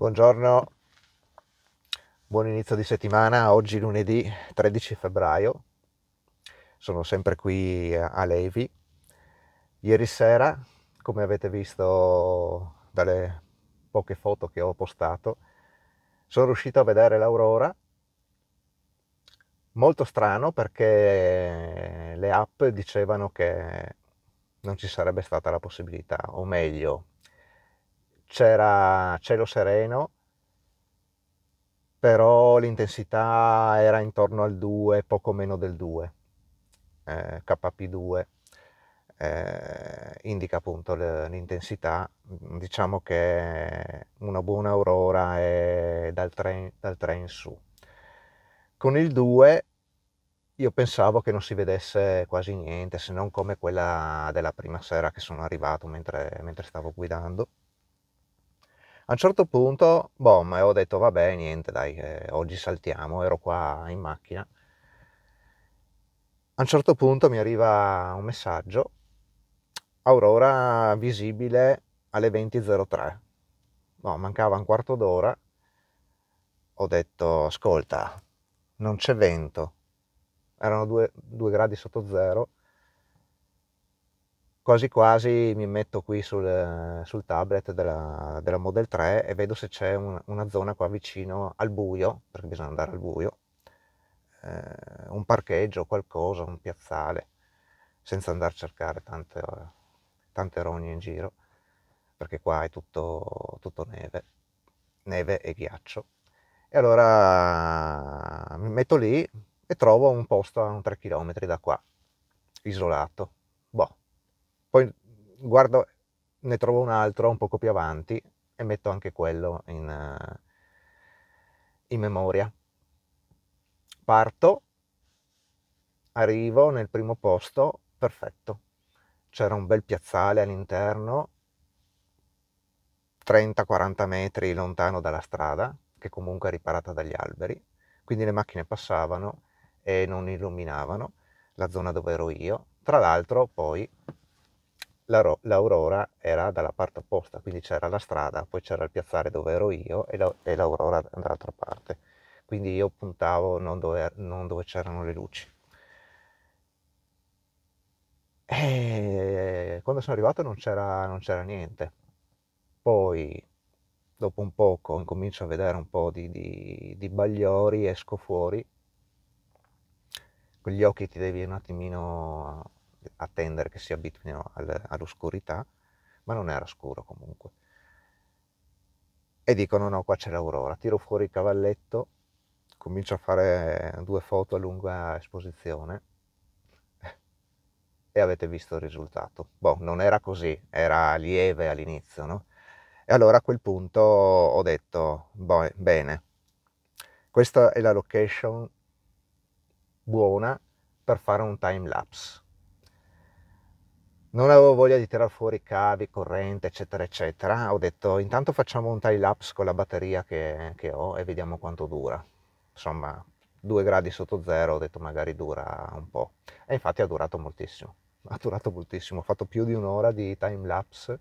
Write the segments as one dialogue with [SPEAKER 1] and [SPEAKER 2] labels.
[SPEAKER 1] Buongiorno, buon inizio di settimana, oggi lunedì 13 febbraio, sono sempre qui a Levi. Ieri sera, come avete visto dalle poche foto che ho postato, sono riuscito a vedere l'aurora. Molto strano perché le app dicevano che non ci sarebbe stata la possibilità, o meglio, c'era cielo sereno, però l'intensità era intorno al 2, poco meno del 2, eh, KP2. Eh, indica appunto l'intensità, mm, diciamo che una buona aurora è dal 3, dal 3 in su. Con il 2 io pensavo che non si vedesse quasi niente, se non come quella della prima sera che sono arrivato mentre, mentre stavo guidando a un certo punto, boh, ma ho detto vabbè, niente, dai, eh, oggi saltiamo, ero qua in macchina. A un certo punto mi arriva un messaggio, Aurora visibile alle 20.03. No, mancava un quarto d'ora. Ho detto, ascolta, non c'è vento. Erano due, due gradi sotto zero quasi quasi mi metto qui sul, sul tablet della, della, Model 3 e vedo se c'è un, una zona qua vicino al buio, perché bisogna andare al buio, eh, un parcheggio, qualcosa, un piazzale, senza andare a cercare tante, tante rogne in giro, perché qua è tutto, tutto neve, neve e ghiaccio. E allora mi metto lì e trovo un posto a 3 km da qua, isolato poi guardo, ne trovo un altro un poco più avanti e metto anche quello in, eh, in memoria. Parto, arrivo nel primo posto, perfetto. C'era un bel piazzale all'interno, 30-40 metri lontano dalla strada, che comunque è riparata dagli alberi, quindi le macchine passavano e non illuminavano la zona dove ero io. Tra l'altro poi l'aurora era dalla parte opposta, quindi c'era la strada, poi c'era il piazzale dove ero io e, la, e l'aurora dall'altra parte. Quindi io puntavo non dove, non dove c'erano le luci. E eh, quando sono arrivato non c'era, non c'era niente. Poi dopo un poco incomincio a vedere un po' di, di, di, bagliori, esco fuori, con gli occhi ti devi un attimino attendere che si abituino all'oscurità, ma non era scuro comunque. E dicono no, qua c'è l'aurora, tiro fuori il cavalletto, comincio a fare due foto a lunga esposizione e avete visto il risultato. Boh, non era così, era lieve all'inizio, no? E allora a quel punto ho detto, boh, bene, questa è la location buona per fare un time lapse non avevo voglia di tirar fuori cavi, corrente, eccetera, eccetera. Ho detto intanto facciamo un time lapse con la batteria che, che ho e vediamo quanto dura. Insomma, 2 gradi sotto zero, ho detto magari dura un po'. E infatti ha durato moltissimo, ha durato moltissimo, ho fatto più di un'ora di time lapse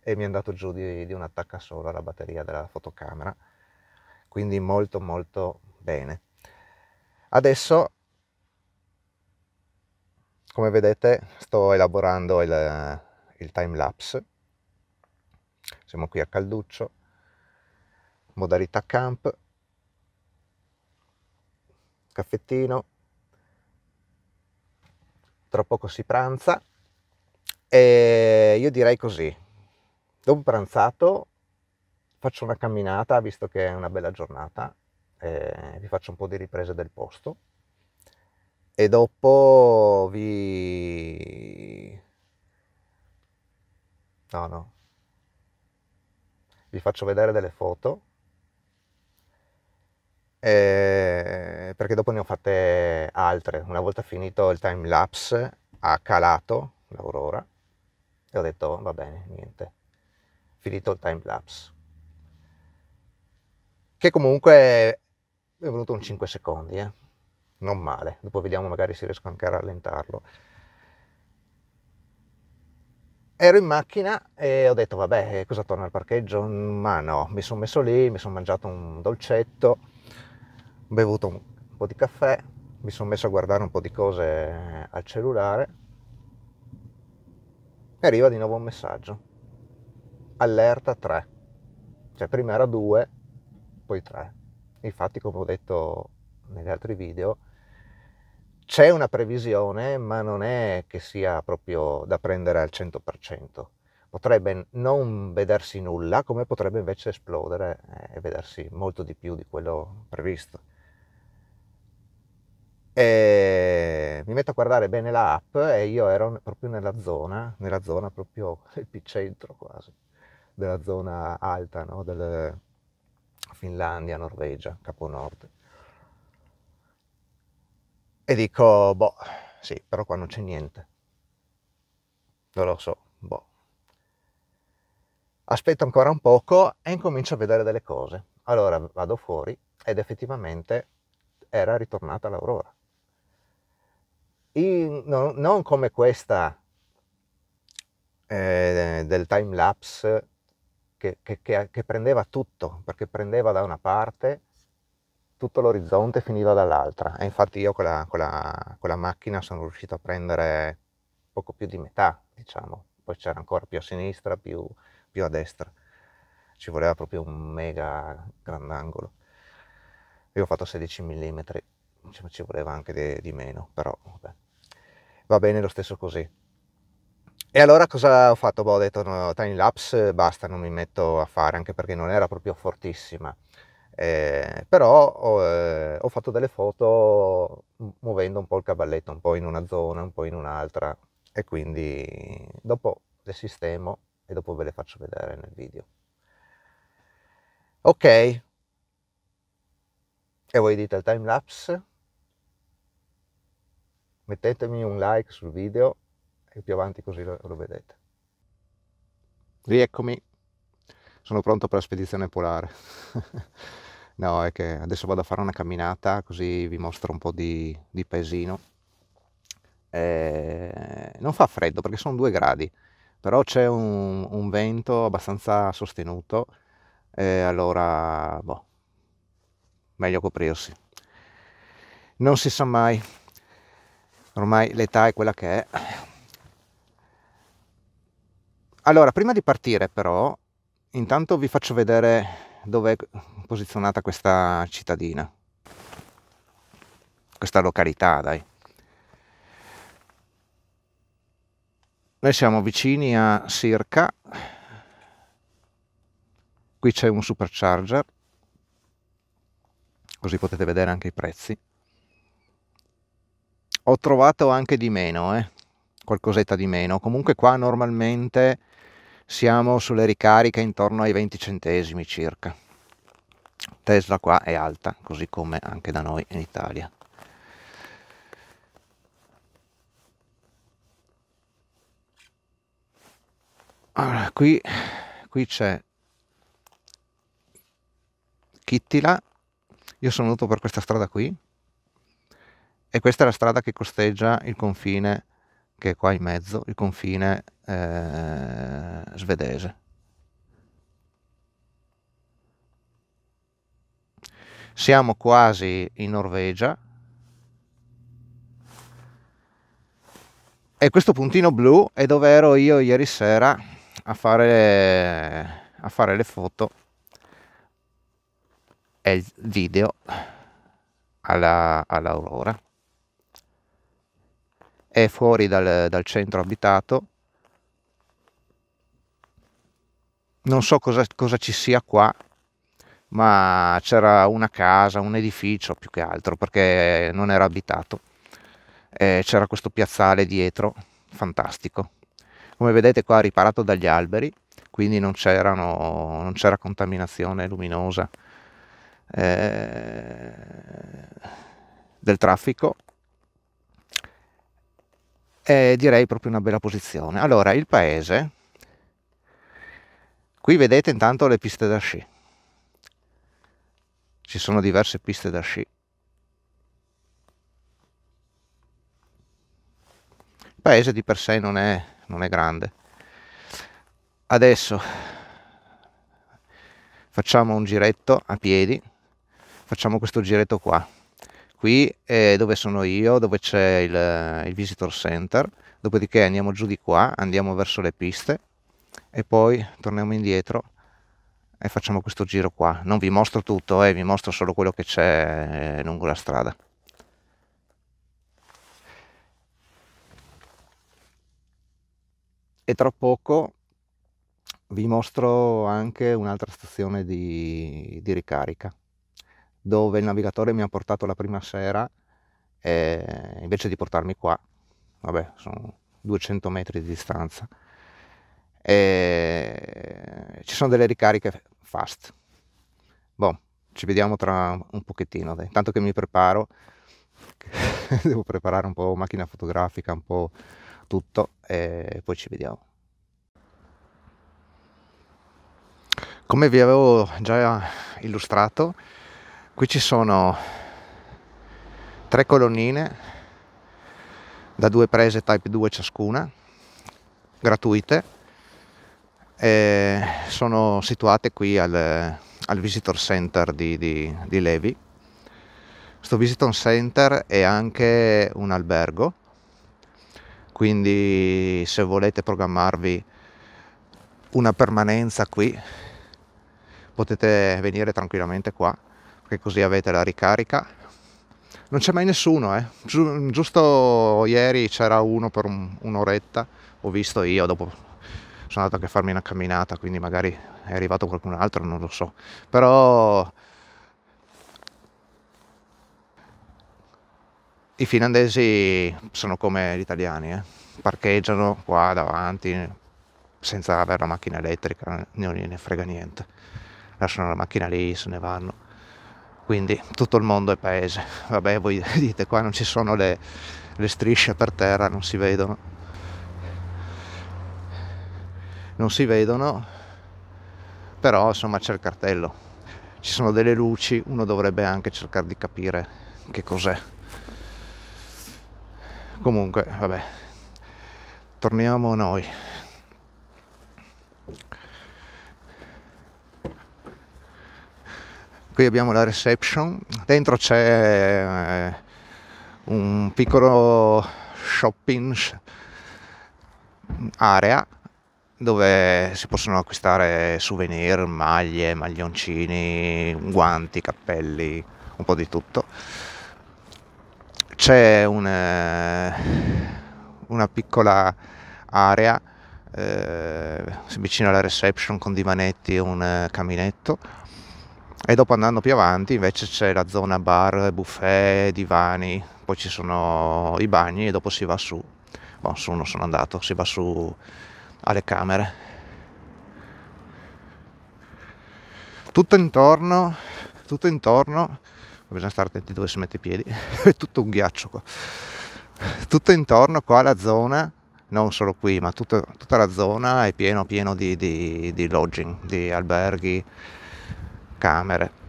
[SPEAKER 1] e mi è andato giù di, di un'attacca solo alla batteria della fotocamera, quindi molto molto bene. Adesso come vedete sto elaborando il, il time lapse, siamo qui a Calduccio, modalità camp, caffettino, tra poco si pranza e io direi così, dopo pranzato faccio una camminata visto che è una bella giornata vi faccio un po' di riprese del posto e dopo vi... no no vi faccio vedere delle foto eh, perché dopo ne ho fatte altre una volta finito il time lapse ha calato l'aurora e ho detto va bene niente finito il time lapse che comunque è venuto un 5 secondi eh non male, dopo vediamo magari se riesco anche a rallentarlo. Ero in macchina e ho detto vabbè cosa torna al parcheggio? Ma no, mi sono messo lì, mi sono mangiato un dolcetto, ho bevuto un po' di caffè, mi sono messo a guardare un po' di cose al cellulare e arriva di nuovo un messaggio. Allerta 3. Cioè prima era 2, poi 3. Infatti come ho detto negli altri video c'è una previsione, ma non è che sia proprio da prendere al 100%. Potrebbe non vedersi nulla, come potrebbe invece esplodere eh, e vedersi molto di più di quello previsto. E ehm, mi metto a guardare bene la app e io ero proprio nella zona, nella zona proprio epicentro quasi, della zona alta no? del Finlandia, Norvegia, Capo Nord e dico, boh, sì, però qua non c'è niente. Non lo so, boh. Aspetto ancora un poco e incomincio a vedere delle cose. Allora vado fuori ed effettivamente era ritornata l'aurora. In, no, non come questa eh, del time lapse che, che, che, che prendeva tutto, perché prendeva da una parte tutto l'orizzonte finiva dall'altra e infatti io con la, con, la, con la, macchina sono riuscito a prendere poco più di metà, diciamo, poi c'era ancora più a sinistra, più, più a destra, ci voleva proprio un mega grandangolo. Io ho fatto 16 mm, diciamo, ci voleva anche di, di meno, però vabbè. va bene lo stesso così. E allora cosa ho fatto? Boh, ho detto no, time lapse, basta, non mi metto a fare, anche perché non era proprio fortissima eh, però ho, eh, ho, fatto delle foto muovendo un po' il cavalletto, un po' in una zona, un po' in un'altra e quindi dopo le sistemo e dopo ve le faccio vedere nel video. Ok, e voi dite il timelapse? Mettetemi un like sul video e più avanti così lo, lo vedete. Rieccomi, sono pronto per la spedizione polare. No, è che adesso vado a fare una camminata così vi mostro un po' di, di paesino. E eh, non fa freddo perché sono due gradi, però c'è un, un, vento abbastanza sostenuto e eh, allora, boh, meglio coprirsi. Non si sa mai, ormai l'età è quella che è. Allora, prima di partire però, intanto vi faccio vedere dove è posizionata questa cittadina, questa località, dai. Noi siamo vicini a circa, qui c'è un supercharger, così potete vedere anche i prezzi. Ho trovato anche di meno, eh? qualcosetta di meno. Comunque qua normalmente siamo sulle ricariche intorno ai 20 centesimi circa. Tesla qua è alta, così come anche da noi in Italia. Allora, qui, qui c'è Kittila, io sono venuto per questa strada qui e questa è la strada che costeggia il confine che è qua in mezzo, il confine eh, svedese. Siamo quasi in Norvegia e questo puntino blu è dove ero io ieri sera a fare, a fare le foto e il video all'aurora è fuori dal, dal centro abitato. Non so cosa, cosa ci sia qua, ma c'era una casa, un edificio più che altro, perché non era abitato. Eh, c'era questo piazzale dietro, fantastico. Come vedete qua riparato dagli alberi, quindi non, non c'era contaminazione luminosa eh, del traffico è direi proprio una bella posizione. Allora, il paese, qui vedete intanto le piste da sci, ci sono diverse piste da sci. Il paese di per sé non è, non è grande. Adesso facciamo un giretto a piedi, facciamo questo giretto qua qui è eh, dove sono io, dove c'è il, eh, il visitor center, dopodiché andiamo giù di qua, andiamo verso le piste e poi torniamo indietro e facciamo questo giro qua. Non vi mostro tutto, eh, vi mostro solo quello che c'è eh, lungo la strada. E tra poco vi mostro anche un'altra stazione di, di ricarica dove il navigatore mi ha portato la prima sera eh, invece di portarmi qua, vabbè, sono 200 metri di distanza. E ci sono delle ricariche fast. Boh, ci vediamo tra un pochettino, intanto che mi preparo, devo preparare un po' macchina fotografica, un po' tutto e poi ci vediamo. Come vi avevo già illustrato, qui ci sono tre colonnine da due prese type 2 ciascuna gratuite e sono situate qui al, al visitor center di, di, di Levi questo visitor center è anche un albergo quindi se volete programmarvi una permanenza qui potete venire tranquillamente qua perché così avete la ricarica non c'è mai nessuno eh. giusto ieri c'era uno per un'oretta ho visto io dopo sono andato anche a farmi una camminata quindi magari è arrivato qualcun altro non lo so però i finlandesi sono come gli italiani eh. parcheggiano qua davanti senza avere la macchina elettrica non gliene frega niente lasciano la macchina lì se ne vanno quindi tutto il mondo è paese. Vabbè, voi dite qua non ci sono le, le strisce per terra, non si vedono. Non si vedono, però insomma c'è il cartello. Ci sono delle luci, uno dovrebbe anche cercare di capire che cos'è. Comunque, vabbè, torniamo a noi. qui abbiamo la reception dentro c'è eh, un piccolo shopping area dove si possono acquistare souvenir, maglie, maglioncini, guanti, cappelli, un po' di tutto. C'è un, eh, una piccola area eh, si alla reception con divanetti e un eh, caminetto e dopo andando più avanti invece c'è la zona bar, buffet, divani, poi ci sono i bagni e dopo si va su, bon, su non sono andato, si va su alle camere. Tutto intorno, tutto intorno, bisogna stare attenti dove si mette i piedi, è tutto un ghiaccio qua. Tutto intorno qua la zona, non solo qui, ma tutto, tutta la zona è pieno pieno di, di, di lodging, di alberghi, camere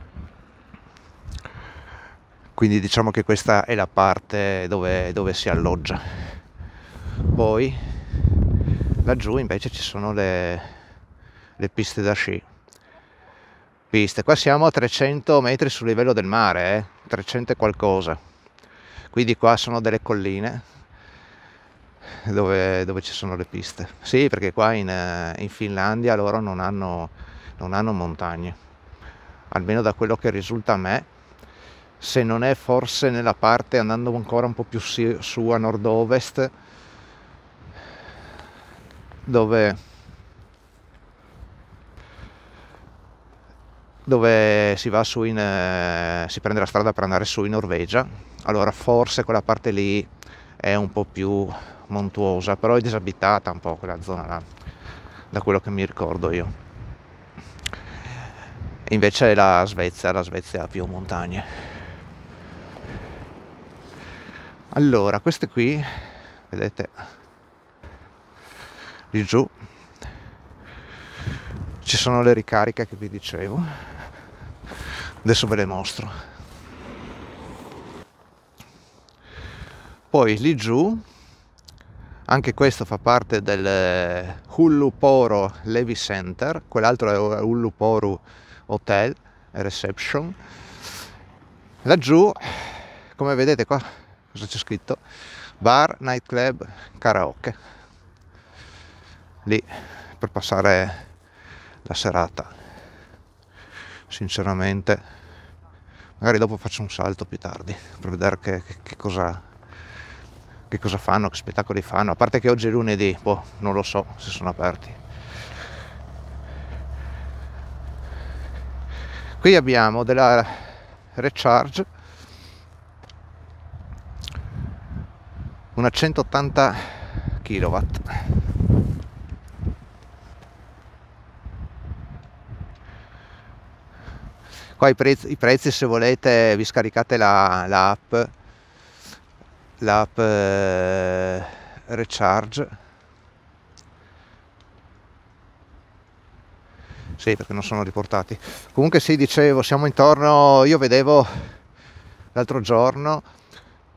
[SPEAKER 1] quindi diciamo che questa è la parte dove, dove, si alloggia poi laggiù invece ci sono le, le, piste da sci piste qua siamo a 300 metri sul livello del mare eh? 300 e qualcosa quindi qua sono delle colline dove, dove ci sono le piste sì perché qua in, in Finlandia loro non hanno, non hanno montagne almeno da quello che risulta a me, se non è forse nella parte andando ancora un po' più su a nord-ovest, dove, dove si va su in, eh, si prende la strada per andare su in Norvegia, allora forse quella parte lì è un po' più montuosa, però è disabitata un po' quella zona là, da quello che mi ricordo io. E invece la Svezia, la Svezia ha più montagne. Allora, queste qui, vedete, lì giù ci sono le ricariche che vi dicevo. Adesso ve le mostro. Poi lì giù anche questo fa parte del Hullu Poro Levi Center, quell'altro è Hullu Poru hotel reception laggiù come vedete qua cosa c'è scritto bar nightclub karaoke lì per passare la serata sinceramente magari dopo faccio un salto più tardi per vedere che, che, che, cosa, che cosa fanno che spettacoli fanno a parte che oggi è lunedì boh, non lo so se sono aperti qui abbiamo della recharge una 180 kW qua i prezzi, i prezzi, se volete vi scaricate la, la app l'app eh, recharge sì perché non sono riportati comunque sì dicevo siamo intorno io vedevo l'altro giorno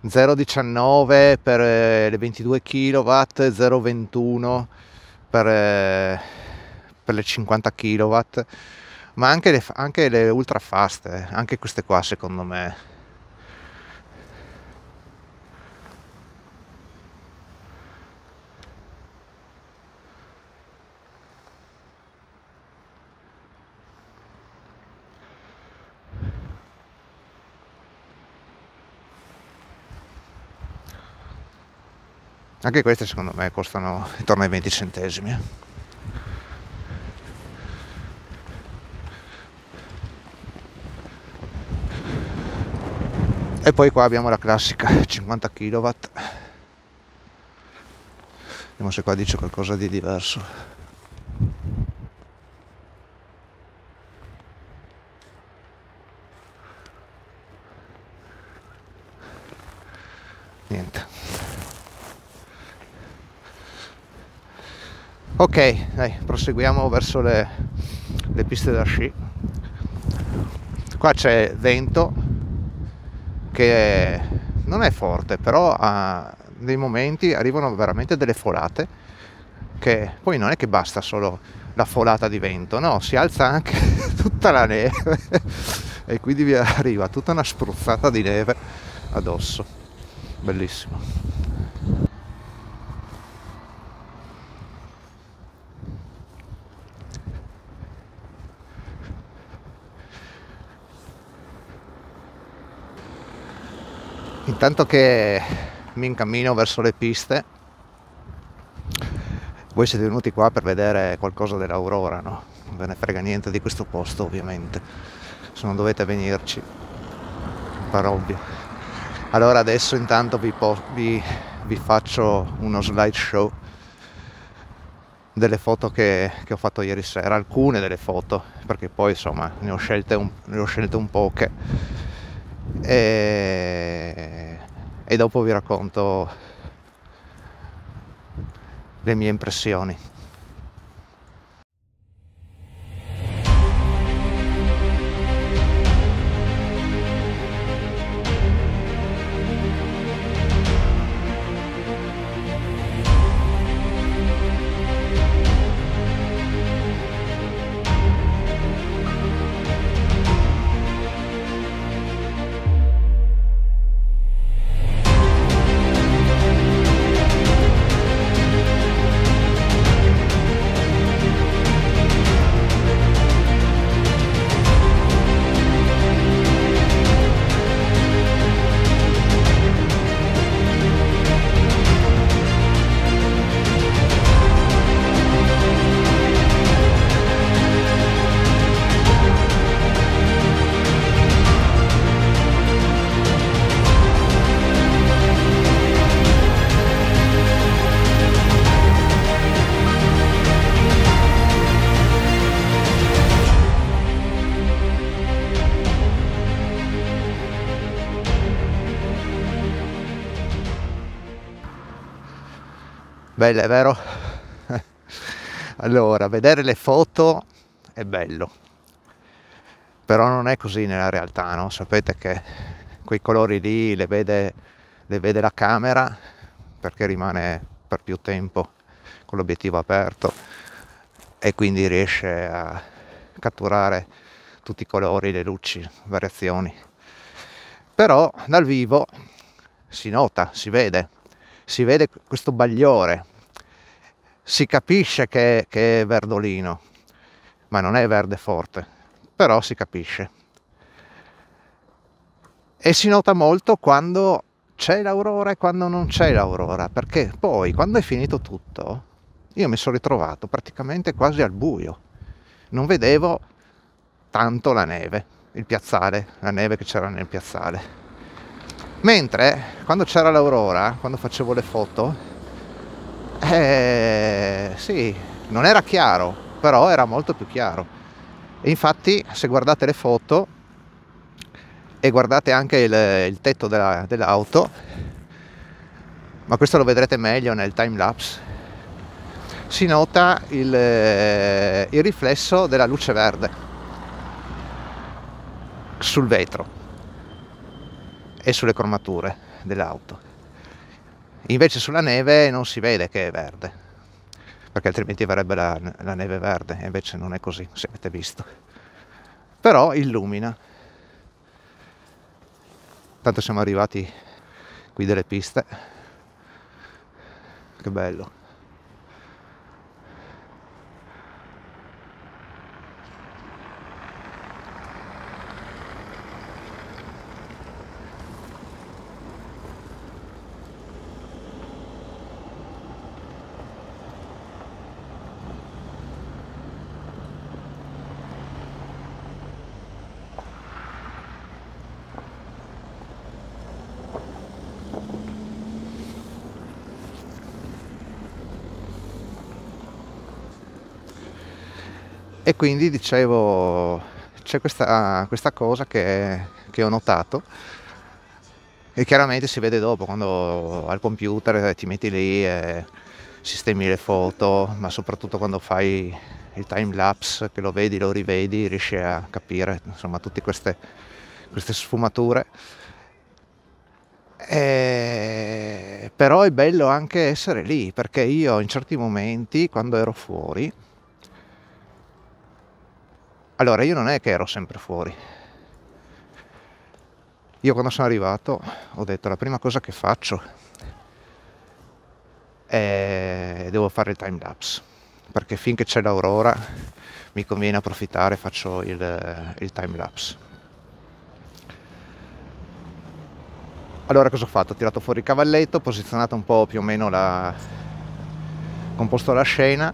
[SPEAKER 1] 0,19 eh, eh, per le 22 kW 0,21 per, per le 50 kW ma anche le, anche le ultra fast eh, anche queste qua secondo me anche queste secondo me costano intorno ai 20 centesimi e poi qua abbiamo la classica 50 kW vediamo se qua dice qualcosa di diverso ok dai proseguiamo verso le, le piste da sci qua c'è vento che non è forte però a dei momenti arrivano veramente delle folate che poi non è che basta solo la folata di vento no si alza anche tutta la neve e quindi vi arriva tutta una spruzzata di neve addosso bellissimo Intanto che mi incammino verso le piste, voi siete venuti qua per vedere qualcosa dell'aurora, no? Non ve ne frega niente di questo posto ovviamente, se non dovete venirci, per ovvio. Allora adesso intanto vi, vi, vi faccio uno slideshow delle foto che, che, ho fatto ieri sera, alcune delle foto, perché poi insomma ne ho scelte un, ne ho scelte un poche e, e dopo vi racconto le mie impressioni. Bella, è vero? allora, vedere le foto è bello, però non è così nella realtà, no? Sapete che quei colori lì le vede, le vede la camera perché rimane per più tempo con l'obiettivo aperto e quindi riesce a catturare tutti i colori, le luci, variazioni. Però dal vivo si nota, si vede, si vede questo bagliore si capisce che, che, è verdolino, ma non è verde forte, però si capisce. E si nota molto quando c'è l'aurora e quando non c'è l'aurora, perché poi quando è finito tutto, io mi sono ritrovato praticamente quasi al buio, non vedevo tanto la neve, il piazzale, la neve che c'era nel piazzale. Mentre quando c'era l'aurora, quando facevo le foto, eh, sì, non era chiaro, però era molto più chiaro. E infatti, se guardate le foto e guardate anche il, il tetto della, dell'auto, ma questo lo vedrete meglio nel time lapse, si nota il, eh, il riflesso della luce verde sul vetro e sulle cromature dell'auto invece sulla neve non si vede che è verde, perché altrimenti verrebbe la, la neve verde, e invece non è così, se avete visto. Però illumina. Tanto siamo arrivati qui delle piste. Che bello. E quindi dicevo, c'è questa, questa cosa che, che ho notato e chiaramente si vede dopo quando al computer ti metti lì e sistemi le foto, ma soprattutto quando fai il time lapse che lo vedi, lo rivedi, riesci a capire insomma tutte queste, queste sfumature. E... Però è bello anche essere lì perché io in certi momenti quando ero fuori allora, io non è che ero sempre fuori. Io quando sono arrivato ho detto la prima cosa che faccio è devo fare il time lapse, perché finché c'è l'aurora mi conviene approfittare, e faccio il, il time lapse. Allora cosa ho fatto? Ho tirato fuori il cavalletto, ho posizionato un po' più o meno la... composto la scena,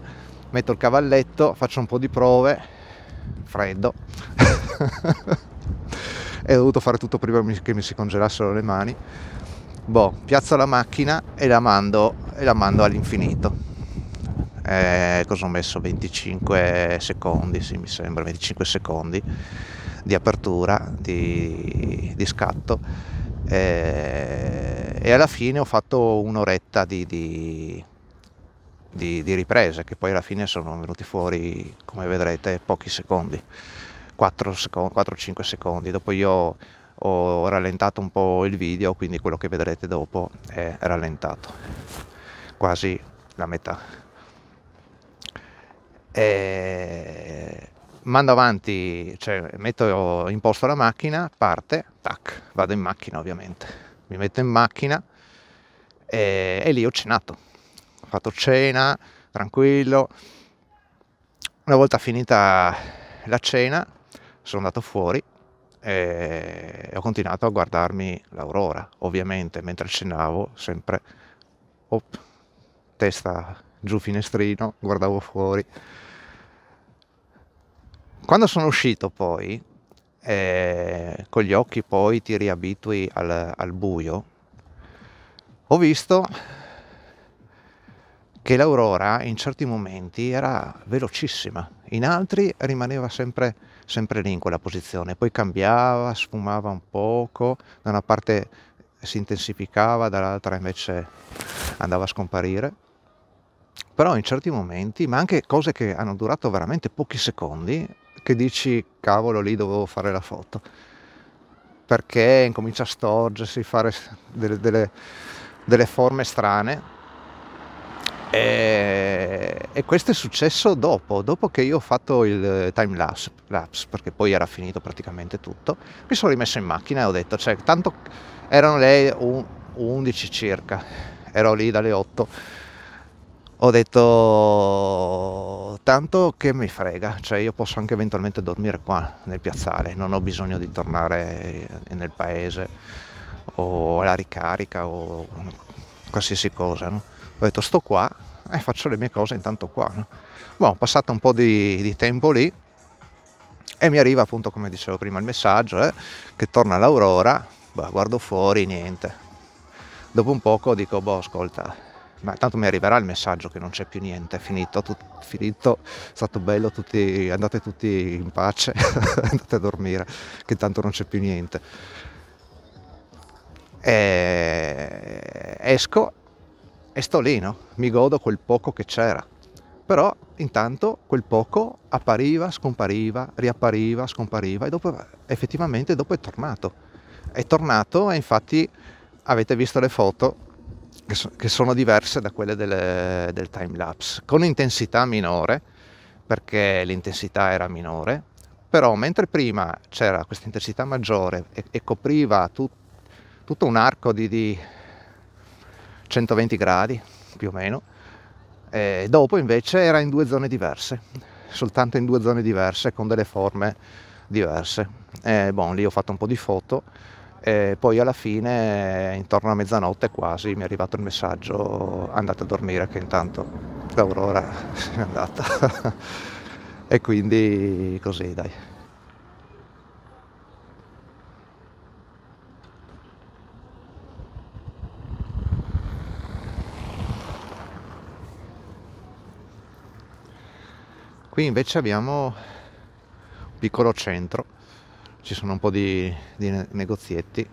[SPEAKER 1] metto il cavalletto, faccio un po' di prove freddo e ho dovuto fare tutto prima che mi si congelassero le mani boh piazzo la macchina e la mando, e la mando all'infinito eh, cosa ho messo 25 secondi sì, mi sembra 25 secondi di apertura di, di scatto eh, e alla fine ho fatto un'oretta di, di di, di riprese che poi alla fine sono venuti fuori, come vedrete, pochi secondi, 4-5 secondi. Dopo io ho rallentato un po' il video, quindi quello che vedrete dopo è rallentato, quasi la metà. E eh, mando avanti, cioè metto in posto la macchina, parte, tac, vado in macchina ovviamente, mi metto in macchina e, eh, e lì ho cenato ho fatto cena, tranquillo. Una volta finita la cena sono andato fuori e ho continuato a guardarmi l'aurora, ovviamente mentre cenavo sempre op, testa giù finestrino, guardavo fuori. Quando sono uscito poi, eh, con gli occhi poi ti riabitui al, al buio, ho visto che l'aurora in certi momenti era velocissima, in altri rimaneva sempre, sempre lì in quella posizione, poi cambiava, sfumava un poco, da una parte si intensificava, dall'altra invece andava a scomparire. Però in certi momenti, ma anche cose che hanno durato veramente pochi secondi, che dici cavolo lì dovevo fare la foto, perché incomincia a storgersi, fare delle, delle, delle forme strane e, eh, e, questo è successo dopo, dopo che io ho fatto il time lapse, lapse, perché poi era finito praticamente tutto, mi sono rimesso in macchina e ho detto, cioè, tanto erano le 11 circa, ero lì dalle 8, ho detto, tanto che mi frega, cioè io posso anche eventualmente dormire qua nel piazzale, non ho bisogno di tornare nel paese o alla ricarica o qualsiasi cosa, no? ho detto sto qua e faccio le mie cose intanto qua. No? Boh, ho passato un po' di, di, tempo lì e mi arriva appunto come dicevo prima il messaggio eh, che torna l'aurora, boh, guardo fuori, niente. Dopo un poco dico, boh ascolta, ma tanto mi arriverà il messaggio che non c'è più niente, è finito, tut, finito, è stato bello, tutti, andate tutti in pace, andate a dormire, che tanto non c'è più niente. E esco e sto lì, no? Mi godo quel poco che c'era. Però intanto quel poco appariva, scompariva, riappariva, scompariva e dopo, effettivamente dopo è tornato. È tornato e infatti avete visto le foto che, so, che sono diverse da quelle delle, del time lapse, con intensità minore, perché l'intensità era minore, però mentre prima c'era questa intensità maggiore e, e copriva tut, tutto un arco di, di 120 gradi più o meno, e dopo invece era in due zone diverse, soltanto in due zone diverse con delle forme diverse. E bon, lì ho fatto un po' di foto e poi alla fine, intorno a mezzanotte quasi, mi è arrivato il messaggio andate a dormire che intanto l'aurora è andata. e quindi così dai. qui invece abbiamo un piccolo centro ci sono un po' di, di negozietti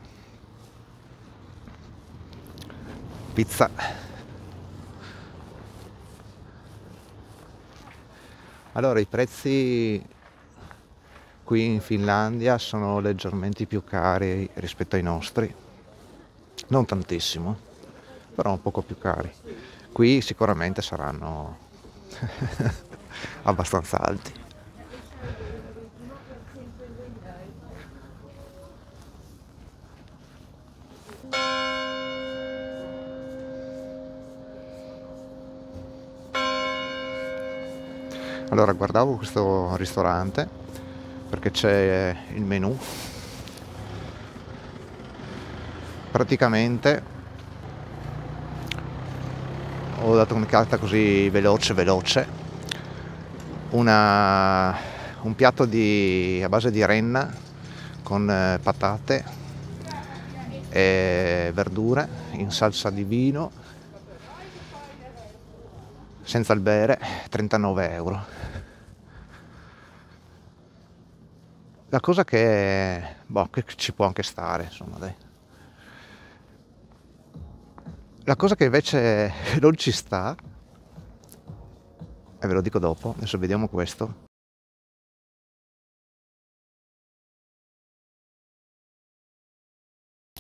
[SPEAKER 1] pizza allora i prezzi qui in Finlandia sono leggermente più cari rispetto ai nostri non tantissimo però un poco più cari qui sicuramente saranno abbastanza alti. Allora guardavo questo ristorante perché c'è il menù. Praticamente ho dato un'occhiata così veloce veloce una, un piatto di, a base di renna con eh, patate e verdure in salsa di vino senza il bere 39 euro la cosa che, boh, che ci può anche stare insomma dai la cosa che invece non ci sta e ve lo dico dopo, adesso vediamo questo.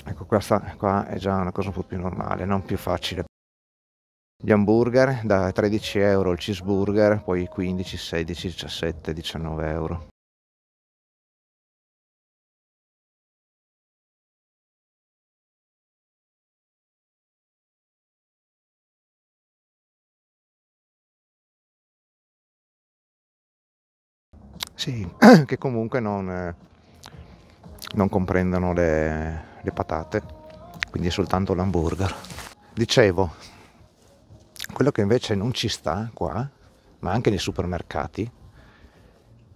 [SPEAKER 1] Ecco, questa qua è già una cosa un po' più normale, non più facile. Gli hamburger da 13 euro, il cheeseburger poi 15, 16, 17, 19 euro. sì, che comunque non, eh, non comprendono le, le patate, quindi è soltanto l'hamburger. Dicevo, quello che invece non ci sta qua, ma anche nei supermercati,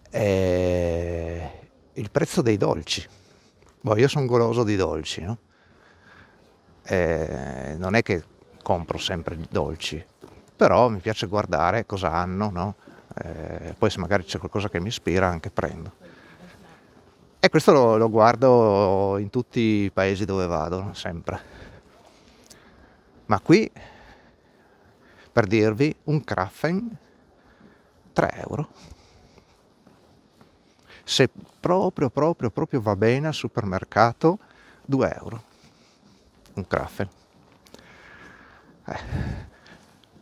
[SPEAKER 1] è il prezzo dei dolci. Boh, io sono goloso di dolci, no? E eh, non è che compro sempre dolci, però mi piace guardare cosa hanno, no? eh, poi se magari c'è qualcosa che mi ispira anche prendo. E questo lo, lo guardo in tutti i paesi dove vado, sempre. Ma qui, per dirvi, un Kraffen 3 euro. Se proprio, proprio, proprio va bene al supermercato, 2 euro. Un Kraffen. Eh.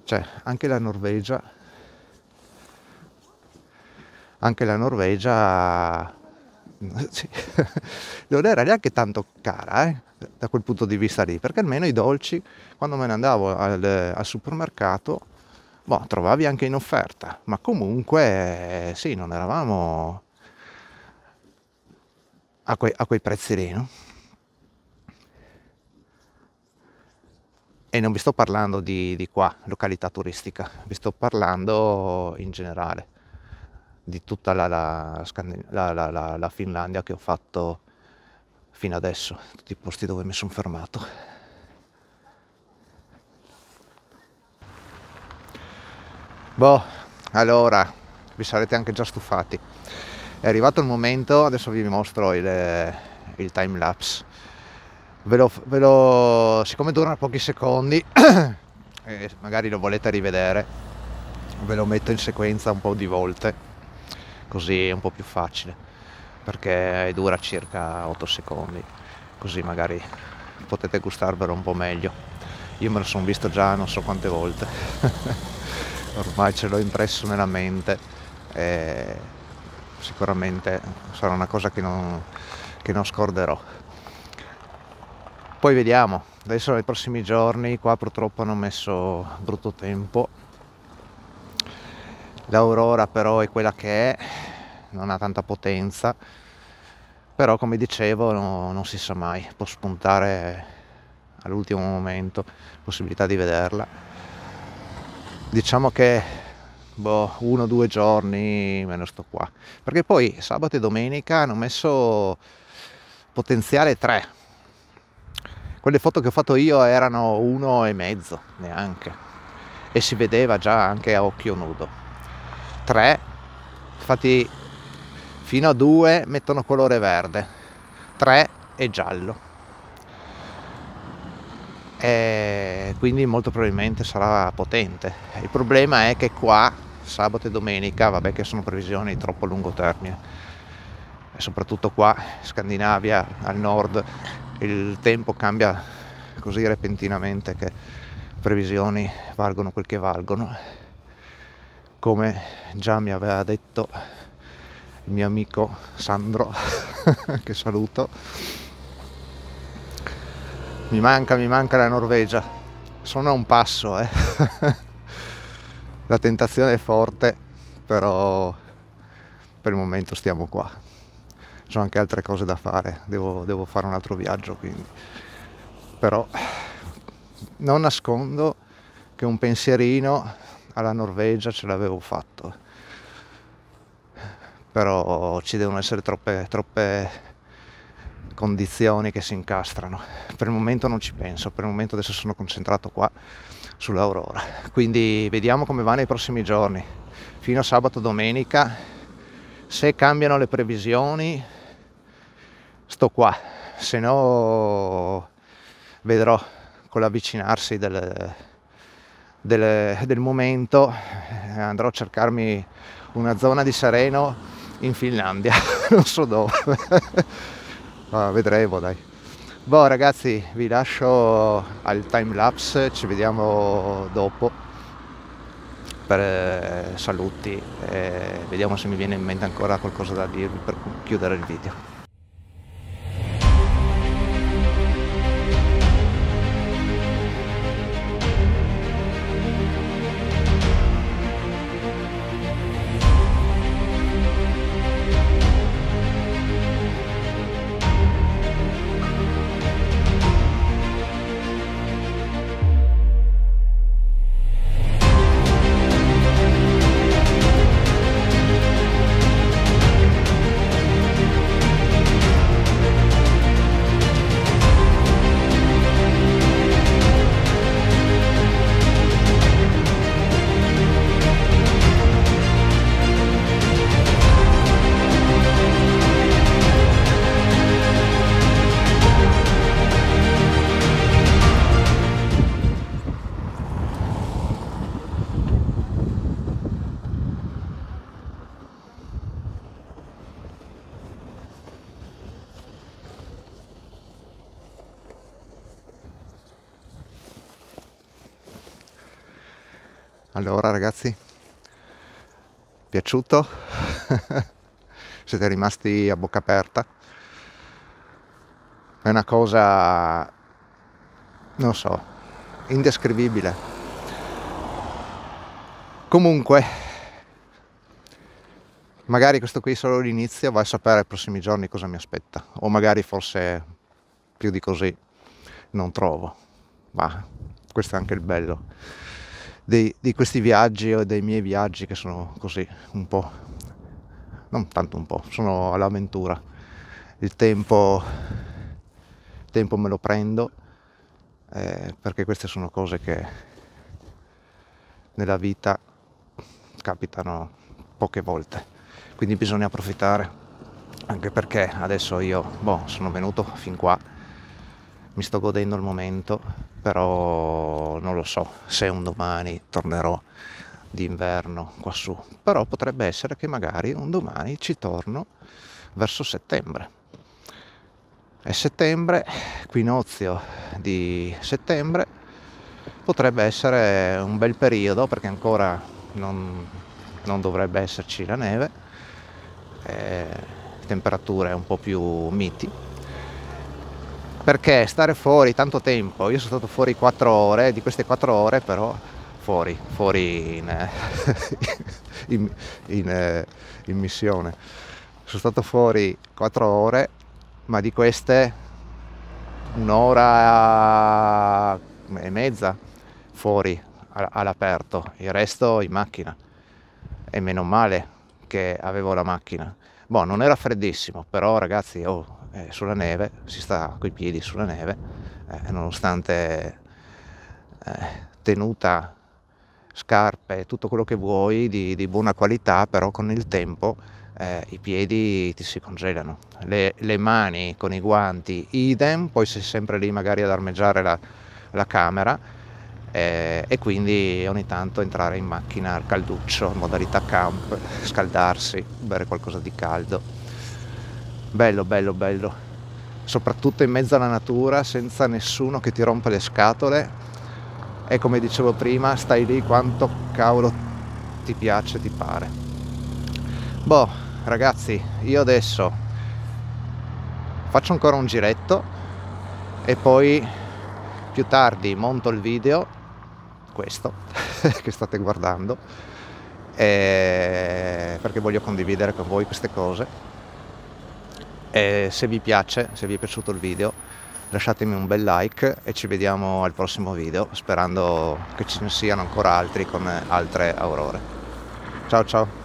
[SPEAKER 1] Cioè, anche la Norvegia anche la Norvegia non era neanche tanto cara eh, da quel punto di vista lì, perché almeno i dolci, quando me ne andavo al, al supermercato, boh, trovavi anche in offerta, ma comunque sì, non eravamo a, que- a quei prezzi lì, no? E non vi sto parlando di, di qua, località turistica, vi sto parlando in generale di tutta la, la, la, la, Finlandia che ho fatto fino adesso, tutti i posti dove mi sono fermato. Boh, allora, vi sarete anche già stufati. È arrivato il momento, adesso vi mostro il, eh, il time lapse. Ve lo, ve lo, siccome dura pochi secondi, eh, magari lo volete rivedere, ve lo metto in sequenza un po' di volte così è un po' più facile perché dura circa 8 secondi così magari potete gustarvelo un po' meglio io me lo sono visto già non so quante volte ormai ce l'ho impresso nella mente e sicuramente sarà una cosa che non, che non scorderò poi vediamo adesso nei prossimi giorni qua purtroppo hanno messo brutto tempo l'aurora però è quella che è non ha tanta potenza però come dicevo no, non si sa mai può spuntare all'ultimo momento possibilità di vederla diciamo che boh, uno o due giorni me ne sto qua perché poi sabato e domenica hanno messo potenziale 3 quelle foto che ho fatto io erano uno e mezzo neanche e si vedeva già anche a occhio nudo 3 infatti fino a 2 mettono colore verde 3 è giallo e quindi molto probabilmente sarà potente il problema è che qua sabato e domenica vabbè che sono previsioni troppo a lungo termine e soprattutto qua Scandinavia al nord il tempo cambia così repentinamente che previsioni valgono quel che valgono come già mi aveva detto il mio amico Sandro che saluto mi manca mi manca la Norvegia sono a un passo eh. la tentazione è forte però per il momento stiamo qua ci sono anche altre cose da fare devo, devo fare un altro viaggio quindi però non nascondo che un pensierino alla Norvegia ce l'avevo fatto però ci devono essere troppe, troppe condizioni che si incastrano per il momento non ci penso per il momento adesso sono concentrato qua sull'aurora quindi vediamo come va nei prossimi giorni fino a sabato domenica se cambiano le previsioni sto qua se no vedrò con l'avvicinarsi del, del, del momento andrò a cercarmi una zona di sereno in Finlandia, non so dove. ma vedremo dai. Boh ragazzi, vi lascio al time lapse, ci vediamo dopo per eh, saluti e vediamo se mi viene in mente ancora qualcosa da dirvi per chiudere il video. Allora ragazzi, piaciuto? Siete rimasti a bocca aperta? È una cosa, non so, indescrivibile. Comunque, magari questo qui è solo l'inizio, vai a sapere ai prossimi giorni cosa mi aspetta, o magari forse più di così non trovo, ma questo è anche il bello dei, di questi viaggi o dei miei viaggi che sono così un po', non tanto un po', sono all'avventura. Il tempo, il tempo me lo prendo eh, perché queste sono cose che nella vita capitano poche volte, quindi bisogna approfittare anche perché adesso io boh, sono venuto fin qua, mi sto godendo il momento però non lo so se un domani tornerò d'inverno quassù, però potrebbe essere che magari un domani ci torno verso settembre. È settembre, equinozio di settembre, potrebbe essere un bel periodo perché ancora non, non dovrebbe esserci la neve, eh, temperature un po' più miti, perché stare fuori tanto tempo, io sono stato fuori 4 ore, di queste 4 ore però fuori, fuori in, eh, in, in, eh, in missione, sono stato fuori 4 ore, ma di queste un'ora e mezza fuori all'aperto, il resto in macchina e meno male che avevo la macchina. Boh, non era freddissimo, però ragazzi, oh, eh, sulla neve, si sta coi piedi sulla neve, eh, nonostante eh, tenuta, scarpe, tutto quello che vuoi di, di buona qualità, però con il tempo eh, i piedi ti si congelano, le, le, mani con i guanti, idem, poi sei sempre lì magari ad armeggiare la, la camera eh, e quindi ogni tanto entrare in macchina al calduccio, in modalità camp, scaldarsi, bere qualcosa di caldo bello bello bello soprattutto in mezzo alla natura senza nessuno che ti rompe le scatole e come dicevo prima stai lì quanto cavolo ti piace ti pare boh ragazzi io adesso faccio ancora un giretto e poi più tardi monto il video questo che state guardando eh, perché voglio condividere con voi queste cose e se vi piace, se vi è piaciuto il video, lasciatemi un bel like e ci vediamo al prossimo video, sperando che ce ne siano ancora altri come altre aurore. Ciao ciao!